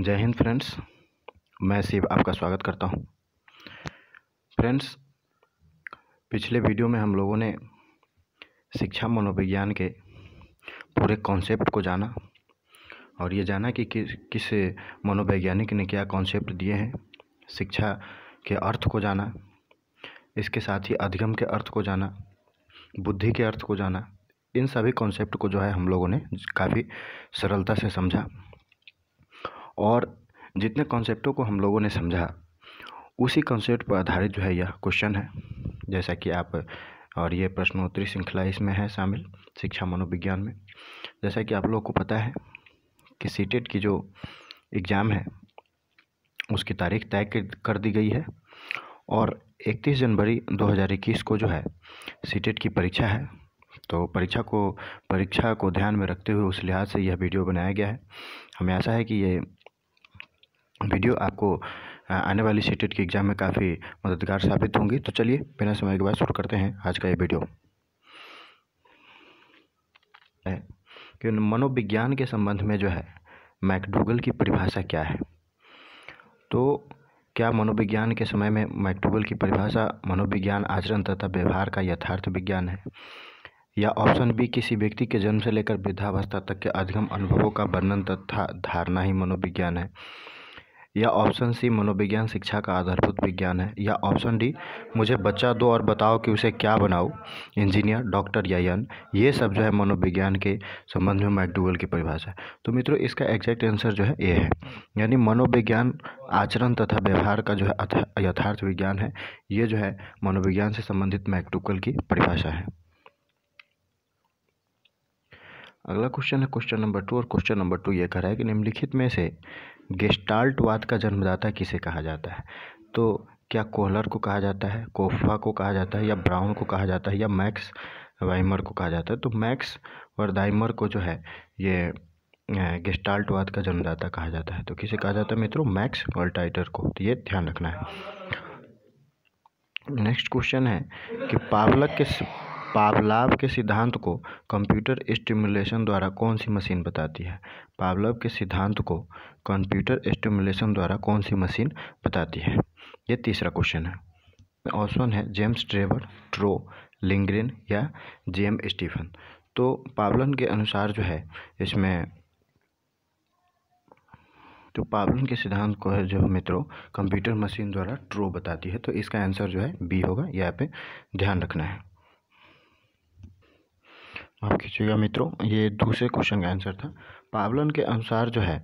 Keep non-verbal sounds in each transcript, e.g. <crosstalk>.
जय हिंद फ्रेंड्स मैं शिव आपका स्वागत करता हूं फ्रेंड्स पिछले वीडियो में हम लोगों ने शिक्षा मनोविज्ञान के पूरे कॉन्सेप्ट को जाना और ये जाना कि किस किस मनोवैज्ञानिक ने क्या कॉन्सेप्ट दिए हैं शिक्षा के अर्थ को जाना इसके साथ ही अधिगम के अर्थ को जाना बुद्धि के अर्थ को जाना इन सभी कॉन्सेप्ट को जो है हम लोगों ने काफ़ी सरलता से समझा और जितने कॉन्सेप्टों को हम लोगों ने समझा उसी कॉन्सेप्ट पर आधारित जो है यह क्वेश्चन है जैसा कि आप और ये प्रश्नोत्तरी श्रृंखला इसमें है शामिल शिक्षा मनोविज्ञान में जैसा कि आप लोगों को पता है कि सी e की जो एग्ज़ाम है उसकी तारीख तय कर दी गई है और 31 जनवरी 2021 को जो है सी e की परीक्षा है तो परीक्षा को परीक्षा को ध्यान में रखते हुए उस लिहाज से यह वीडियो बनाया गया है हमें आशा है कि ये वीडियो आपको आने वाली सीटेट के एग्ज़ाम में काफ़ी मददगार साबित होंगी तो चलिए बिना समय के बाद शुरू करते हैं आज का ये वीडियो कि मनोविज्ञान के संबंध में जो है मैकडूगल की परिभाषा क्या है तो क्या मनोविज्ञान के समय में मैकडूगल की परिभाषा मनोविज्ञान आचरण तथा व्यवहार का यथार्थ विज्ञान है या ऑप्शन बी किसी व्यक्ति के जन्म से लेकर वृद्धावस्था तक के अधिगम अनुभवों का वर्णन तथा धारणा ही मनोविज्ञान है या ऑप्शन सी मनोविज्ञान शिक्षा का आधारभूत विज्ञान है या ऑप्शन डी मुझे बच्चा दो और बताओ कि उसे क्या बनाओ इंजीनियर डॉक्टर या यन ये सब जो है मनोविज्ञान के संबंध में मैकडूगल की परिभाषा तो मित्रों इसका एग्जैक्ट आंसर जो है ए है यानी मनोविज्ञान आचरण तथा व्यवहार का जो है यथार्थ विज्ञान है ये जो है मनोविज्ञान से संबंधित मैकडूगल की परिभाषा है अगला क्वेश्चन है क्वेश्चन नंबर टू और क्वेश्चन नंबर टू ये कह रहा है कि निम्नलिखित में से गेस्टाल्टवाद का जन्मदाता किसे कहा जाता है तो क्या कोहलर को कहा जाता है कोफ़ा को कहा जाता है या ब्राउन को कहा जाता है या मैक्स वाइमर को कहा जाता है तो मैक्स वर्दाइमर को जो है ये गेस्टाल्टवाद का जन्मदाता कहा जाता है तो किसे कहा जाता है मित्रों मैक्स टाइटर को तो ये ध्यान रखना है नेक्स्ट क्वेश्चन है कि पावलक के पावलाव के सिद्धांत को कंप्यूटर स्टिमुलेशन द्वारा कौन सी मशीन बताती है पावलाव के सिद्धांत को कंप्यूटर स्टिमुलेशन द्वारा कौन सी मशीन बताती है ये तीसरा क्वेश्चन है ऑप्शन है जेम्स ट्रेवर ट्रो लिंग्रेन या जेम स्टीफन तो पावलन के अनुसार जो है इसमें तो पावलन के सिद्धांत को है जो मित्रों कंप्यूटर मशीन द्वारा ट्रो बताती है तो इसका आंसर जो है बी होगा यहाँ पे ध्यान रखना है माफ़ कीजिएगा मित्रों ये दूसरे क्वेश्चन का आंसर था पावलन के अनुसार जो है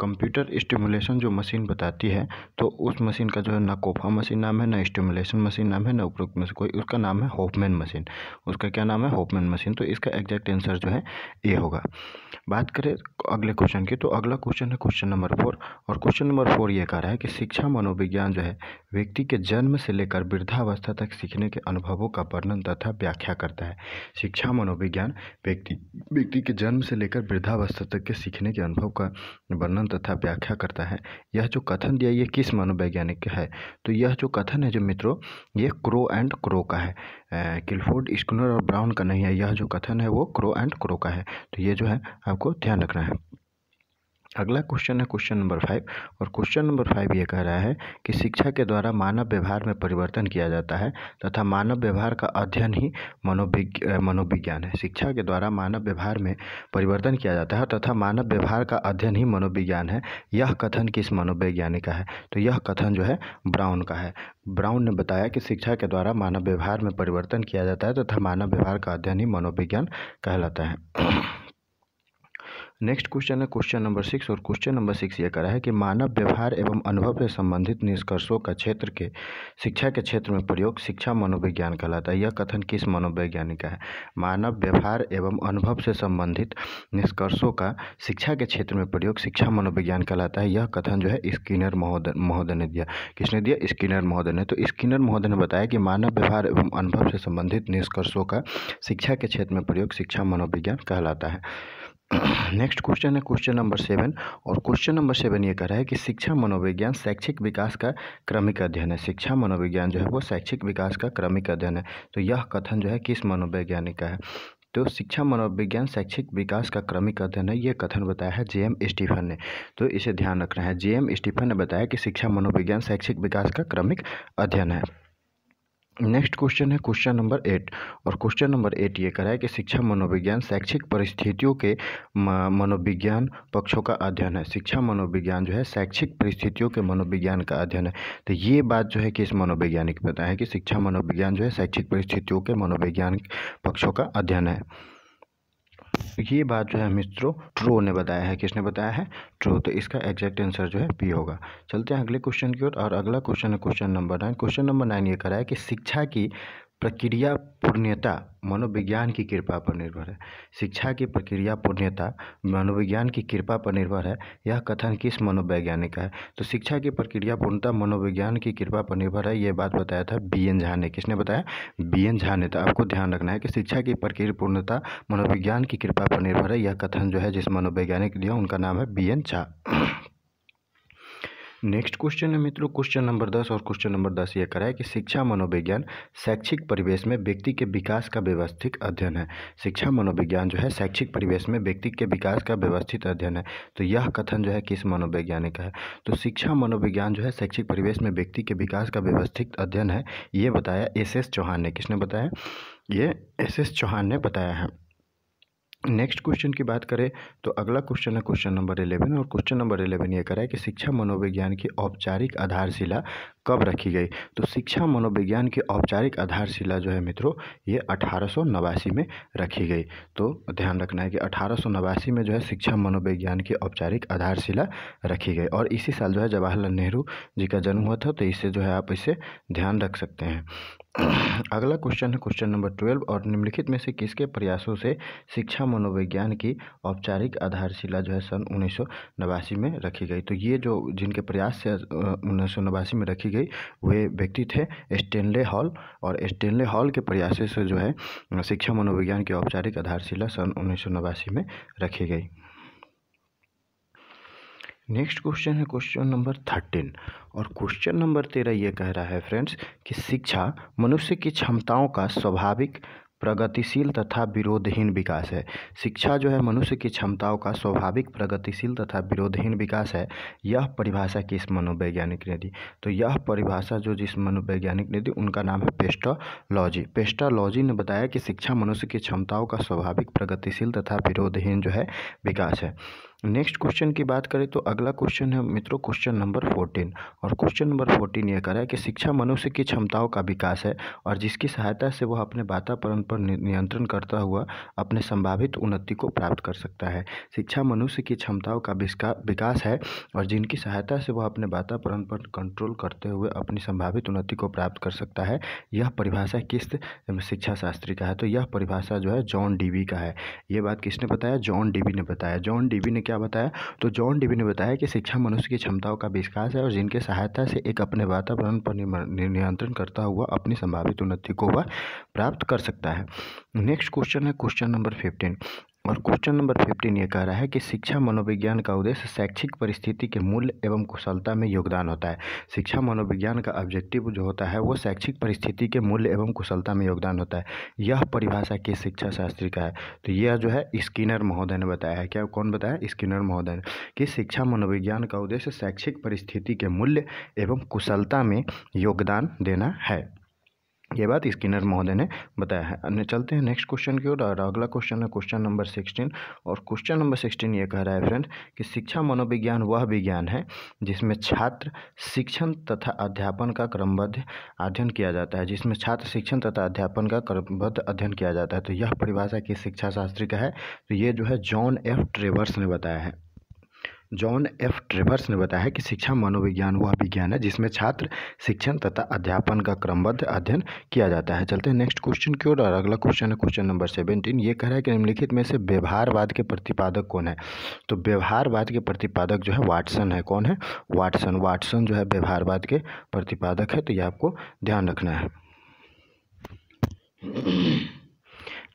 कंप्यूटर स्टिमुलेशन जो मशीन बताती है तो उस मशीन का जो है ना कोफा मशीन नाम है ना स्टिमुलेशन मशीन नाम है ना उपरोक्त में से कोई उसका नाम है होपमैन मशीन उसका क्या नाम है होपमैन मशीन तो इसका एग्जैक्ट आंसर जो है ये होगा बात करें अगले क्वेश्चन की तो अगला क्वेश्चन है क्वेश्चन नंबर फोर और क्वेश्चन नंबर फोर ये कह रहा है कि शिक्षा मनोविज्ञान जो है व्यक्ति के जन्म से लेकर वृद्धावस्था तक सीखने के अनुभवों का वर्णन तथा व्याख्या करता है शिक्षा मनोविज्ञान व्यक्ति व्यक्ति के जन्म से लेकर वृद्धावस्था तक के सीखने के अनुभव का वर्णन तथा व्याख्या करता है यह जो कथन दिया ये किस मनोवैज्ञानिक है तो यह जो कथन है जो मित्रों ये क्रो एंड क्रो का है किलफोर्ड स्कूनर और ब्राउन का नहीं है यह जो कथन है वो क्रो एंड क्रो का है तो ये जो है आपको ध्यान रखना है अगला क्वेश्चन है क्वेश्चन नंबर फाइव और क्वेश्चन नंबर फाइव ये कह रहा है कि शिक्षा के द्वारा मानव व्यवहार में परिवर्तन किया जाता है तथा मानव व्यवहार का अध्ययन ही मनोविज्ञ मनोविज्ञान है शिक्षा के द्वारा मानव व्यवहार में परिवर्तन किया जाता है तथा मानव व्यवहार का अध्ययन ही मनोविज्ञान है यह कथन किस मनोवैज्ञानिक का है तो यह कथन जो है ब्राउन का है ब्राउन ने बताया कि शिक्षा के द्वारा मानव व्यवहार में परिवर्तन किया जाता है तथा मानव व्यवहार का अध्ययन ही मनोविज्ञान कहलाता है नेक्स्ट क्वेश्चन है क्वेश्चन नंबर सिक्स और क्वेश्चन नंबर सिक्स ये करा है कि मानव व्यवहार एवं अनुभव से संबंधित निष्कर्षों का क्षेत्र के शिक्षा के क्षेत्र में प्रयोग शिक्षा मनोविज्ञान कहलाता है यह कथन किस मनोवैज्ञानिक का है मानव व्यवहार एवं अनुभव से संबंधित निष्कर्षों का शिक्षा के क्षेत्र में प्रयोग शिक्षा मनोविज्ञान कहलाता है यह कथन जो है स्किनर महोदय ने दिया किसने दिया स्किनर महोदय ने तो स्किनर महोदय ने बताया कि मानव व्यवहार एवं अनुभव से संबंधित निष्कर्षों का शिक्षा के क्षेत्र में प्रयोग शिक्षा मनोविज्ञान कहलाता है नेक्स्ट <clears throat> क्वेश्चन है क्वेश्चन नंबर सेवन और क्वेश्चन नंबर सेवन ये कह रहा है कि शिक्षा मनोविज्ञान शैक्षिक विकास का क्रमिक अध्ययन है शिक्षा मनोविज्ञान जो है वो शैक्षिक विकास का क्रमिक अध्ययन है तो यह कथन जो है किस मनोवैज्ञानिक का है तो शिक्षा मनोविज्ञान शैक्षिक विकास का क्रमिक अध्ययन है ये कथन बताया है जे एम स्टीफन ने तो इसे ध्यान रखना है जे एम स्टीफन ने बताया कि शिक्षा मनोविज्ञान शैक्षिक विकास का क्रमिक अध्ययन है नेक्स्ट क्वेश्चन है क्वेश्चन नंबर एट और क्वेश्चन नंबर एट ये करा है कि शिक्षा मनोविज्ञान शैक्षिक परिस्थितियों के मनोविज्ञान पक्षों का अध्ययन है शिक्षा मनोविज्ञान जो है शैक्षिक परिस्थितियों के मनोविज्ञान का अध्ययन है तो ये बात जो है कि इस मनोवैज्ञानिक बताएं कि शिक्षा मनोविज्ञान जो है शैक्षिक परिस्थितियों के मनोविज्ञान पक्षों का अध्ययन है ये बात जो है मित्रों ट्रो ने बताया है किसने बताया है ट्रो तो इसका एग्जैक्ट आंसर जो है बी होगा चलते हैं अगले क्वेश्चन की ओर और अगला क्वेश्चन है question number nine question number nine ये करा है कि शिक्षा की प्रक्रिया पूर्णता मनोविज्ञान की कृपा पर निर्भर है शिक्षा की प्रक्रिया पूर्णता मनोविज्ञान की कृपा पर निर्भर है यह कथन किस मनोवैज्ञानिक का है तो शिक्षा की प्रक्रिया पूर्णता मनोविज्ञान की कृपा पर निर्भर है यह बात बताया था बी एन झा ने किसने बताया बी एन झा ने तो आपको ध्यान रखना है कि शिक्षा की प्रक्रिया पूर्णता मनोविज्ञान की कृपा पर निर्भर है यह कथन जो है जिस मनोवैज्ञानिक दिया उनका नाम है B N Jha next question है मित्रों क्वेश्चन नंबर दस और क्वेश्चन नंबर दस ये करा है कि शिक्षा मनोविज्ञान शैक्षिक परिवेश में व्यक्ति के विकास का व्यवस्थित अध्ययन है शिक्षा मनोविज्ञान जो है शैक्षिक परिवेश में व्यक्ति के विकास का व्यवस्थित अध्ययन है तो यह कथन जो है किस मनोवैज्ञानिक का है तो शिक्षा मनोविज्ञान जो है शैक्षिक परिवेश में व्यक्ति के विकास का व्यवस्थित अध्ययन है ये बताया एस एस चौहान ने किसने बताया ये एस एस चौहान ने बताया है नेक्स्ट क्वेश्चन की बात करें तो अगला क्वेश्चन है क्वेश्चन नंबर इलेवन और क्वेश्चन नंबर इलेवन ये करा है कि शिक्षा मनोविज्ञान की औपचारिक आधारशिला कब रखी गई तो शिक्षा मनोविज्ञान की औपचारिक आधारशिला जो है मित्रों ये अठारह में रखी गई तो ध्यान रखना है कि अठारह में जो है शिक्षा मनोविज्ञान की औपचारिक आधारशिला रखी गई और इसी साल जो है जवाहरलाल नेहरू जी का जन्म हुआ था तो इससे जो है आप इसे ध्यान रख सकते हैं <clears throat> अगला क्वेश्चन है क्वेश्चन नंबर ट्वेल्व और निम्नलिखित में से किसके प्रयासों से शिक्षा मनोविज्ञान की औपचारिक आधारशिला जो है सन उन्नीस में रखी गई तो ये जो जिनके प्रयास से उन्नीस में रखी रखी गई वे व्यक्ति थे स्टेनले हॉल और स्टेनले हॉल के प्रयास से जो है शिक्षा मनोविज्ञान की औपचारिक आधारशिला सन उन्नीस में रखी गई नेक्स्ट क्वेश्चन है क्वेश्चन नंबर थर्टीन और क्वेश्चन नंबर तेरह ये कह रहा है फ्रेंड्स कि शिक्षा मनुष्य की क्षमताओं का स्वाभाविक प्रगतिशील तथा विरोधहीन विकास है शिक्षा जो है मनुष्य की क्षमताओं का स्वाभाविक प्रगतिशील तथा विरोधहीन विकास है यह परिभाषा किस मनोवैज्ञानिक ने दी तो यह परिभाषा जो जिस मनोवैज्ञानिक ने दी उनका नाम है पेस्टोलॉजी पेस्टोलॉजी ने बताया कि शिक्षा मनुष्य की क्षमताओं का स्वाभाविक प्रगतिशील तथा विरोधहीन जो है विकास है नेक्स्ट क्वेश्चन की बात करें तो अगला क्वेश्चन है मित्रों क्वेश्चन नंबर फोर्टीन और क्वेश्चन नंबर फोर्टीन ये कह रहा है कि शिक्षा मनुष्य की क्षमताओं का विकास है और जिसकी सहायता से वह अपने वातावरण पर नियंत्रण करता हुआ अपने संभावित उन्नति को प्राप्त कर सकता है शिक्षा मनुष्य की क्षमताओं का विकास है और जिनकी सहायता से वह अपने वातावरण पर कंट्रोल करते हुए अपनी संभावित उन्नति को प्राप्त कर सकता है यह परिभाषा किस शिक्षा शास्त्री का है तो यह परिभाषा जो है जॉन डीवी का है यह बात किसने बताया जॉन डीवी ने बताया जॉन डीवी ने क्या बताया तो जॉन डिबी ने बताया कि शिक्षा मनुष्य की क्षमताओं का विकास है और जिनके सहायता से एक अपने वातावरण पर नियंत्रण करता हुआ अपनी संभावित उन्नति को वह प्राप्त कर सकता है नेक्स्ट क्वेश्चन है क्वेश्चन नंबर फिफ्टीन और क्वेश्चन नंबर फिफ्टीन ये कह रहा है कि शिक्षा मनोविज्ञान का उद्देश्य शैक्षिक परिस्थिति के मूल्य एवं कुशलता में योगदान होता है शिक्षा मनोविज्ञान का ऑब्जेक्टिव जो होता है वो शैक्षिक परिस्थिति के मूल्य एवं कुशलता में योगदान होता है यह परिभाषा किस शिक्षा शास्त्री का है तो यह जो है स्किनर महोदय ने बताया है क्या कौन बताया स्किनर महोदय ने कि शिक्षा मनोविज्ञान का उद्देश्य शैक्षिक परिस्थिति के मूल्य एवं कुशलता में योगदान देना है ये बात स्किनर महोदय ने बताया है अन्य चलते हैं नेक्स्ट क्वेश्चन की ओर और अगला क्वेश्चन है क्वेश्चन नंबर सिक्सटीन और क्वेश्चन नंबर सिक्सटीन ये कह रहा है फ्रेंड कि शिक्षा मनोविज्ञान वह विज्ञान है जिसमें छात्र शिक्षण तथा अध्यापन का क्रमबद्ध अध्ययन किया जाता है जिसमें छात्र शिक्षण तथा अध्यापन का क्रमबद्ध अध्ययन किया जाता है तो यह परिभाषा किस शिक्षा शास्त्री का है तो ये जो है जॉन एफ ट्रेवर्स ने बताया है जॉन एफ ट्रेवर्स ने बताया कि शिक्षा मनोविज्ञान वह विज्ञान है जिसमें छात्र शिक्षण तथा अध्यापन का क्रमबद्ध अध्ययन किया जाता है चलते हैं नेक्स्ट क्वेश्चन की ओर और अगला क्वेश्चन है क्वेश्चन नंबर सेवेंटीन ये कह रहा है कि निम्नलिखित में से व्यवहारवाद के प्रतिपादक कौन है तो व्यवहारवाद के प्रतिपादक जो है वाटसन है कौन है वाटसन वाटसन जो है व्यवहारवाद के प्रतिपादक है तो यह आपको ध्यान रखना है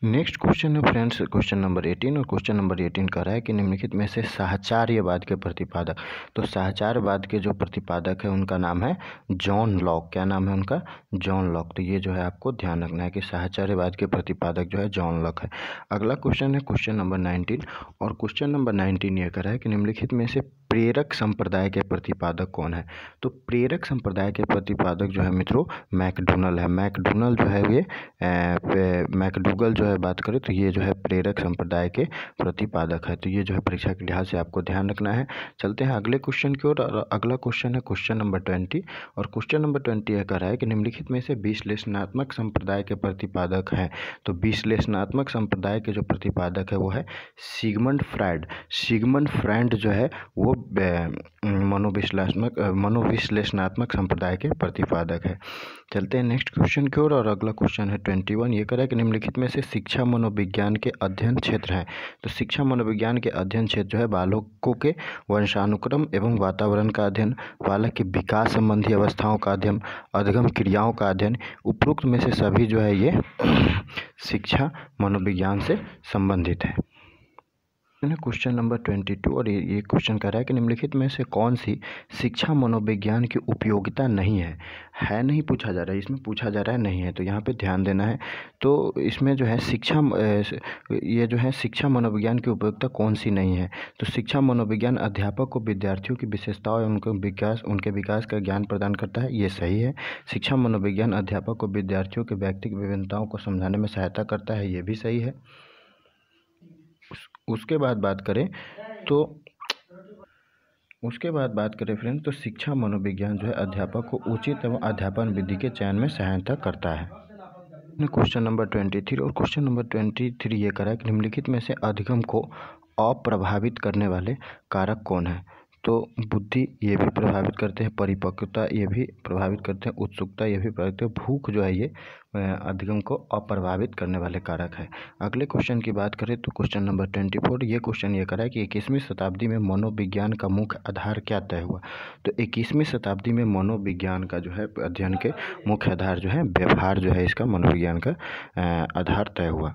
नेक्स्ट क्वेश्चन है फ्रेंड्स क्वेश्चन नंबर एटीन और क्वेश्चन नंबर एटीन कह रहा है कि निम्नलिखित में से साहचार्यवाद के प्रतिपादक तो साहचार्यवाद के जो प्रतिपादक है उनका नाम है जॉन लॉक क्या नाम है उनका जॉन लॉक तो ये जो है आपको ध्यान रखना है कि साहचार्यवाद के प्रतिपादक जो है जॉन लॉक है अगला क्वेश्चन है क्वेश्चन नंबर नाइनटीन और क्वेश्चन नंबर नाइनटीन ये कह रहा है कि निम्नलिखित में से प्रेरक संप्रदाय के प्रतिपादक कौन है तो प्रेरक संप्रदाय के प्रतिपादक जो है मित्रों मैकडोनल है मैकडोनल जो है ये मैकडूगल जो है बात करें तो ये जो है प्रेरक संप्रदाय के प्रतिपादक है तो ये जो है परीक्षा के लिहाज से आपको ध्यान रखना है चलते हैं अगले क्वेश्चन की ओर अगला क्वेश्चन है क्वेश्चन नंबर ट्वेंटी और क्वेश्चन नंबर ट्वेंटी यह कह रहा है कि निम्नलिखित में से विश्लेषणात्मक संप्रदाय के प्रतिपादक हैं तो विश्लेषणात्मक संप्रदाय के जो प्रतिपादक है वो है सिगमंड फ्राइड सिगमंड फ्राइड जो है वो मनोविश्लेषणात्मक मनोविश्लेषणात्मक संप्रदाय के प्रतिपादक है चलते हैं नेक्स्ट क्वेश्चन की ओर और अगला क्वेश्चन है ट्वेंटी वन ये करें कि निम्नलिखित में से शिक्षा मनोविज्ञान के अध्ययन क्षेत्र हैं तो शिक्षा मनोविज्ञान के अध्ययन क्षेत्र जो है बालकों के वंशानुक्रम एवं वातावरण का अध्ययन बालक के विकास संबंधी अवस्थाओं का अध्ययन अधगम क्रियाओं का अध्ययन उपरोक्त में से सभी जो है ये <clears throat> शिक्षा मनोविज्ञान से संबंधित है क्वेश्चन नंबर ट्वेंटी टू और ये क्वेश्चन कह रहा है कि निम्नलिखित में से कौन सी शिक्षा मनोविज्ञान की उपयोगिता नहीं है है नहीं पूछा जा रहा है इसमें पूछा जा रहा है नहीं है तो यहाँ पे ध्यान देना है तो इसमें जो है शिक्षा ये जो है शिक्षा मनोविज्ञान की उपयोगिता कौन सी नहीं है तो शिक्षा मनोविज्ञान अध्यापक को विद्यार्थियों की विशेषताओं और उनके विकास उनके विकास का ज्ञान प्रदान करता है ये सही है शिक्षा मनोविज्ञान अध्यापक को विद्यार्थियों के व्यक्तिगत विभिन्नताओं को समझाने में सहायता करता है ये भी सही है उसके बाद बात करें तो उसके बाद बात करें फ्रेंड्स तो शिक्षा मनोविज्ञान जो है अध्यापक को उचित एवं अध्यापन विधि के चयन में सहायता करता है क्वेश्चन नंबर ट्वेंटी थ्री और क्वेश्चन नंबर ट्वेंटी थ्री ये करा कि निम्नलिखित में से अधिगम को अप्रभावित करने वाले कारक कौन है तो बुद्धि ये भी प्रभावित करते हैं परिपक्वता ये भी प्रभावित करते हैं उत्सुकता ये भी प्रभावित करते हैं भूख जो है ये अधिगम को अप्रभावित करने वाले कारक है अगले क्वेश्चन की बात करें तो क्वेश्चन नंबर ट्वेंटी फोर ये क्वेश्चन ये करा है कि इक्कीसवीं शताब्दी में मनोविज्ञान का मुख्य आधार क्या तय हुआ तो इक्कीसवीं शताब्दी में मनोविज्ञान का जो है अध्ययन के मुख्य आधार जो है व्यवहार जो है इसका मनोविज्ञान का आधार तय हुआ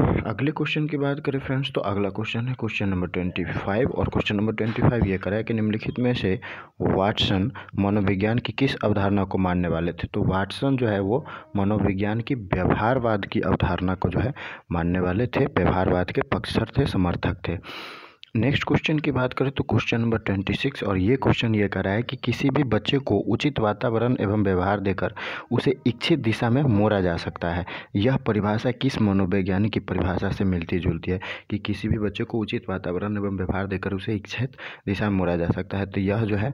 अगले क्वेश्चन की बात करें फ्रेंड्स तो अगला क्वेश्चन है क्वेश्चन नंबर ट्वेंटी फाइव और क्वेश्चन नंबर ट्वेंटी फाइव ये करा है कि निम्नलिखित में से वाटसन मनोविज्ञान की किस अवधारणा को मानने वाले थे तो वाटसन जो है वो मनोविज्ञान की व्यवहारवाद की अवधारणा को जो है मानने वाले थे व्यवहारवाद के पक्षर थे समर्थक थे नेक्स्ट क्वेश्चन की बात करें तो क्वेश्चन नंबर ट्वेंटी सिक्स और ये क्वेश्चन ये कह रहा है कि किसी भी बच्चे को उचित वातावरण एवं व्यवहार देकर उसे इच्छित दिशा में मोड़ा जा सकता है यह परिभाषा किस मनोवैज्ञानिक की परिभाषा से मिलती जुलती है कि किसी भी बच्चे को उचित वातावरण एवं व्यवहार देकर उसे इच्छित दिशा में मोड़ा जा सकता है तो यह जो है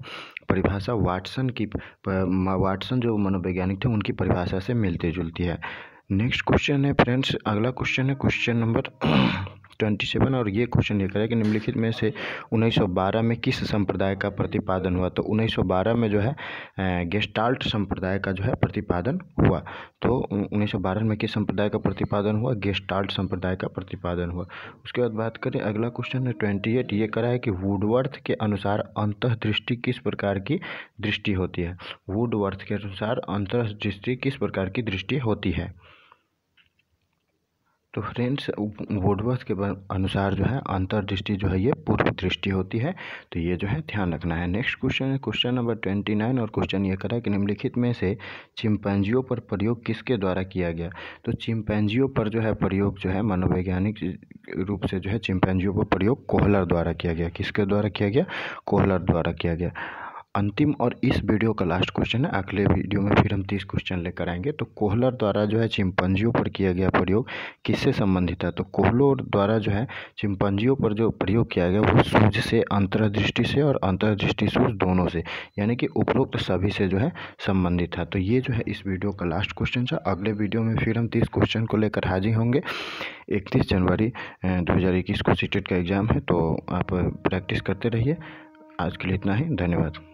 परिभाषा वाटसन की वाटसन जो मनोवैज्ञानिक थे उनकी परिभाषा से मिलती जुलती है नेक्स्ट क्वेश्चन है फ्रेंड्स अगला क्वेश्चन है क्वेश्चन नंबर ट्वेंटी सेवन और ये क्वेश्चन ये करें कि निम्नलिखित में से उन्नीस सौ बारह में किस संप्रदाय का प्रतिपादन हुआ तो उन्नीस सौ बारह में जो है गेस्टाल्ट संप्रदाय का जो है प्रतिपादन हुआ तो उन्नीस सौ बारह में किस संप्रदाय का प्रतिपादन हुआ गेस्टाल्ट संप्रदाय का प्रतिपादन हुआ उसके बाद बात करें अगला क्वेश्चन है ट्वेंटी एट ये करा है कि वुडवर्थ के अनुसार अंतःदृष्टि किस प्रकार की दृष्टि होती है वुडवर्थ के अनुसार अंतर्दृष्टि किस प्रकार की दृष्टि होती है तो फ्रेंड्स वोडवर्थ के अनुसार जो है अंतर्दृष्टि जो है ये पूर्व दृष्टि होती है तो ये जो है ध्यान रखना है नेक्स्ट क्वेश्चन है क्वेश्चन नंबर ट्वेंटी नाइन और क्वेश्चन ये करा कि निम्नलिखित में से चिंपैंजियों पर प्रयोग किसके द्वारा किया गया तो चिंपैंजियों पर जो है प्रयोग जो है मनोवैज्ञानिक रूप से जो है चिंपैंजियों पर प्रयोग कोहलर द्वारा किया गया किसके द्वारा किया गया कोहलर द्वारा किया गया अंतिम और इस वीडियो का लास्ट क्वेश्चन है अगले वीडियो में फिर हम तीस क्वेश्चन लेकर आएंगे तो कोहलर द्वारा जो है चिंपंजियों पर किया गया प्रयोग किससे संबंधित है तो कोहलोर द्वारा जो है चिंपंजियों पर जो प्रयोग किया गया वो सूझ से अंतर्दृष्टि से और अंतर्दृष्टि सूझ दोनों से यानी कि उपरोक्त सभी से जो है संबंधित है तो ये जो है इस वीडियो का लास्ट क्वेश्चन था अगले वीडियो में फिर हम तीस क्वेश्चन को लेकर हाजिर होंगे इकतीस जनवरी दो को सीटेट का एग्ज़ाम है तो आप प्रैक्टिस करते रहिए आज के लिए इतना ही धन्यवाद